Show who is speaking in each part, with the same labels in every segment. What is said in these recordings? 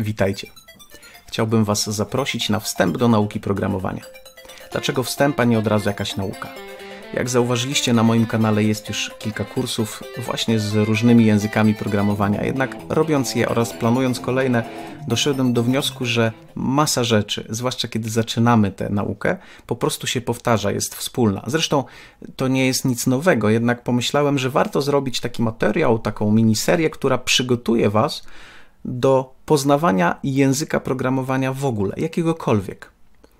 Speaker 1: Witajcie. Chciałbym Was zaprosić na wstęp do nauki programowania. Dlaczego wstęp, a nie od razu jakaś nauka? Jak zauważyliście, na moim kanale jest już kilka kursów właśnie z różnymi językami programowania, jednak robiąc je oraz planując kolejne, doszedłem do wniosku, że masa rzeczy, zwłaszcza kiedy zaczynamy tę naukę, po prostu się powtarza, jest wspólna. Zresztą to nie jest nic nowego, jednak pomyślałem, że warto zrobić taki materiał, taką miniserię, która przygotuje Was do poznawania języka programowania w ogóle, jakiegokolwiek.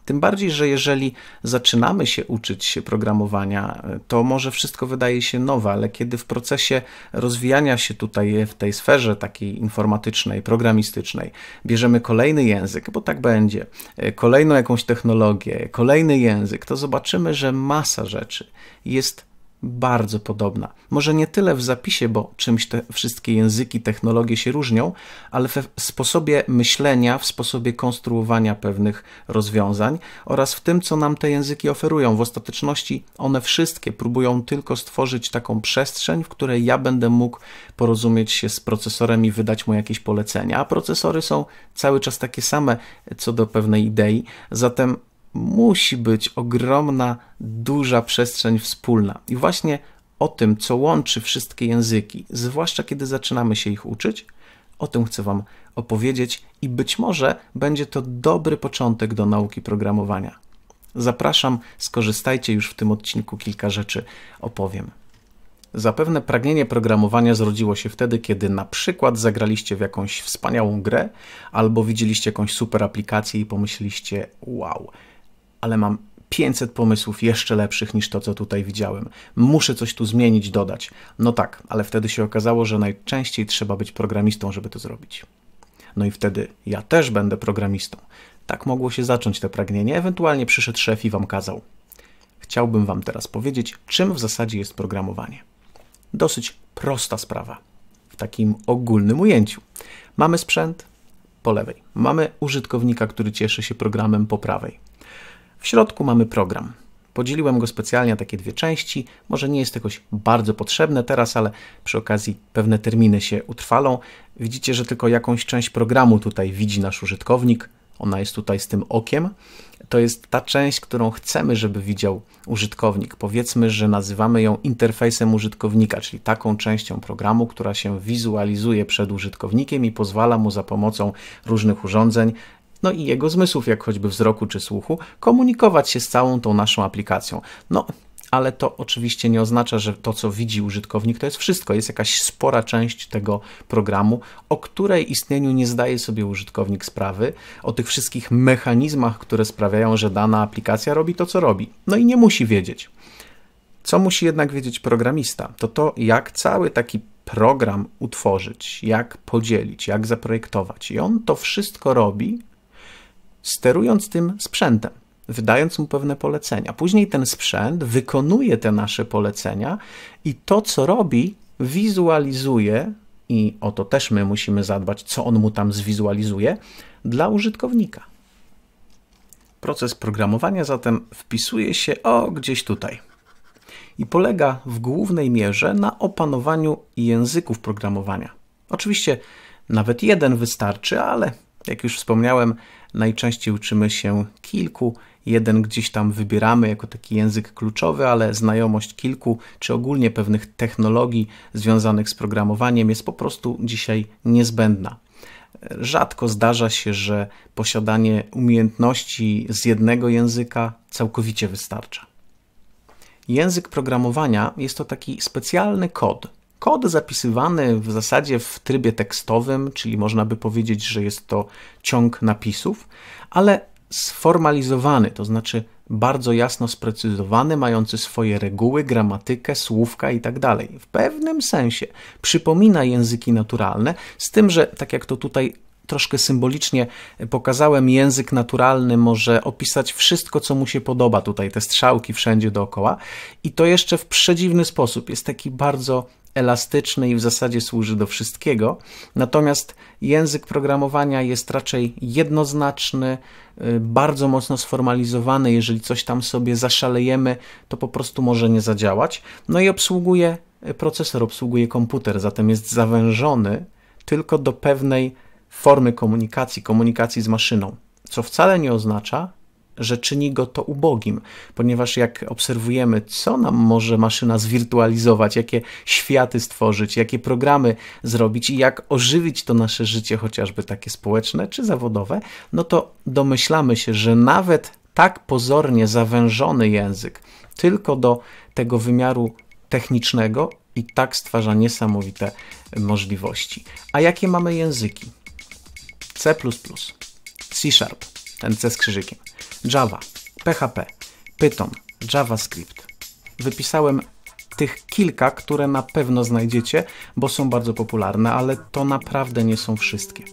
Speaker 1: Tym bardziej, że jeżeli zaczynamy się uczyć się programowania, to może wszystko wydaje się nowe, ale kiedy w procesie rozwijania się tutaj w tej sferze takiej informatycznej, programistycznej, bierzemy kolejny język, bo tak będzie, kolejną jakąś technologię, kolejny język, to zobaczymy, że masa rzeczy jest bardzo podobna. Może nie tyle w zapisie, bo czymś te wszystkie języki, technologie się różnią, ale w sposobie myślenia, w sposobie konstruowania pewnych rozwiązań oraz w tym, co nam te języki oferują. W ostateczności one wszystkie próbują tylko stworzyć taką przestrzeń, w której ja będę mógł porozumieć się z procesorem i wydać mu jakieś polecenia. A procesory są cały czas takie same co do pewnej idei, zatem musi być ogromna, duża przestrzeń wspólna. I właśnie o tym, co łączy wszystkie języki, zwłaszcza kiedy zaczynamy się ich uczyć, o tym chcę Wam opowiedzieć i być może będzie to dobry początek do nauki programowania. Zapraszam, skorzystajcie już w tym odcinku, kilka rzeczy opowiem. Zapewne pragnienie programowania zrodziło się wtedy, kiedy na przykład zagraliście w jakąś wspaniałą grę albo widzieliście jakąś super aplikację i pomyśleliście: Wow, ale mam 500 pomysłów jeszcze lepszych niż to, co tutaj widziałem. Muszę coś tu zmienić, dodać. No tak, ale wtedy się okazało, że najczęściej trzeba być programistą, żeby to zrobić. No i wtedy ja też będę programistą. Tak mogło się zacząć to pragnienie, ewentualnie przyszedł szef i wam kazał. Chciałbym wam teraz powiedzieć, czym w zasadzie jest programowanie. Dosyć prosta sprawa, w takim ogólnym ujęciu. Mamy sprzęt po lewej, mamy użytkownika, który cieszy się programem po prawej w środku mamy program. Podzieliłem go specjalnie na takie dwie części. Może nie jest jakoś bardzo potrzebne teraz, ale przy okazji pewne terminy się utrwalą. Widzicie, że tylko jakąś część programu tutaj widzi nasz użytkownik. Ona jest tutaj z tym okiem. To jest ta część, którą chcemy, żeby widział użytkownik. Powiedzmy, że nazywamy ją interfejsem użytkownika, czyli taką częścią programu, która się wizualizuje przed użytkownikiem i pozwala mu za pomocą różnych urządzeń no i jego zmysłów, jak choćby wzroku czy słuchu, komunikować się z całą tą naszą aplikacją. No, ale to oczywiście nie oznacza, że to, co widzi użytkownik, to jest wszystko. Jest jakaś spora część tego programu, o której istnieniu nie zdaje sobie użytkownik sprawy, o tych wszystkich mechanizmach, które sprawiają, że dana aplikacja robi to, co robi. No i nie musi wiedzieć. Co musi jednak wiedzieć programista, to to, jak cały taki program utworzyć, jak podzielić, jak zaprojektować. I on to wszystko robi sterując tym sprzętem, wydając mu pewne polecenia. Później ten sprzęt wykonuje te nasze polecenia i to, co robi, wizualizuje, i o to też my musimy zadbać, co on mu tam zwizualizuje, dla użytkownika. Proces programowania zatem wpisuje się o gdzieś tutaj i polega w głównej mierze na opanowaniu języków programowania. Oczywiście nawet jeden wystarczy, ale jak już wspomniałem, Najczęściej uczymy się kilku, jeden gdzieś tam wybieramy jako taki język kluczowy, ale znajomość kilku czy ogólnie pewnych technologii związanych z programowaniem jest po prostu dzisiaj niezbędna. Rzadko zdarza się, że posiadanie umiejętności z jednego języka całkowicie wystarcza. Język programowania jest to taki specjalny kod, kod zapisywany w zasadzie w trybie tekstowym, czyli można by powiedzieć, że jest to ciąg napisów, ale sformalizowany, to znaczy bardzo jasno sprecyzowany, mający swoje reguły, gramatykę, słówka i tak dalej. W pewnym sensie przypomina języki naturalne, z tym, że tak jak to tutaj troszkę symbolicznie pokazałem, język naturalny może opisać wszystko, co mu się podoba, tutaj te strzałki wszędzie dookoła, i to jeszcze w przedziwny sposób. Jest taki bardzo elastyczny i w zasadzie służy do wszystkiego. Natomiast język programowania jest raczej jednoznaczny, y, bardzo mocno sformalizowany. Jeżeli coś tam sobie zaszalejemy, to po prostu może nie zadziałać. No i obsługuje y, procesor, obsługuje komputer, zatem jest zawężony tylko do pewnej formy komunikacji, komunikacji z maszyną. Co wcale nie oznacza, że czyni go to ubogim, ponieważ jak obserwujemy, co nam może maszyna zwirtualizować, jakie światy stworzyć, jakie programy zrobić i jak ożywić to nasze życie, chociażby takie społeczne czy zawodowe, no to domyślamy się, że nawet tak pozornie zawężony język tylko do tego wymiaru technicznego i tak stwarza niesamowite możliwości. A jakie mamy języki? C, C Sharp, ten z krzyżykiem. Java, PHP, Python, JavaScript. Wypisałem tych kilka, które na pewno znajdziecie, bo są bardzo popularne, ale to naprawdę nie są wszystkie.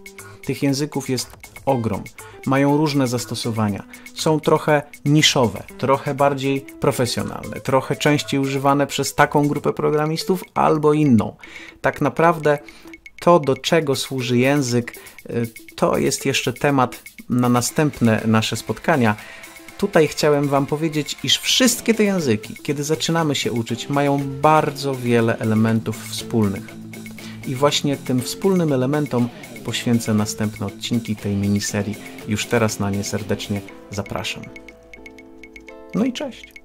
Speaker 1: Tych języków jest ogrom. Mają różne zastosowania. Są trochę niszowe, trochę bardziej profesjonalne, trochę częściej używane przez taką grupę programistów albo inną. Tak naprawdę to, do czego służy język, y, to jest jeszcze temat na następne nasze spotkania. Tutaj chciałem Wam powiedzieć, iż wszystkie te języki, kiedy zaczynamy się uczyć, mają bardzo wiele elementów wspólnych. I właśnie tym wspólnym elementom poświęcę następne odcinki tej miniserii. Już teraz na nie serdecznie zapraszam. No i cześć!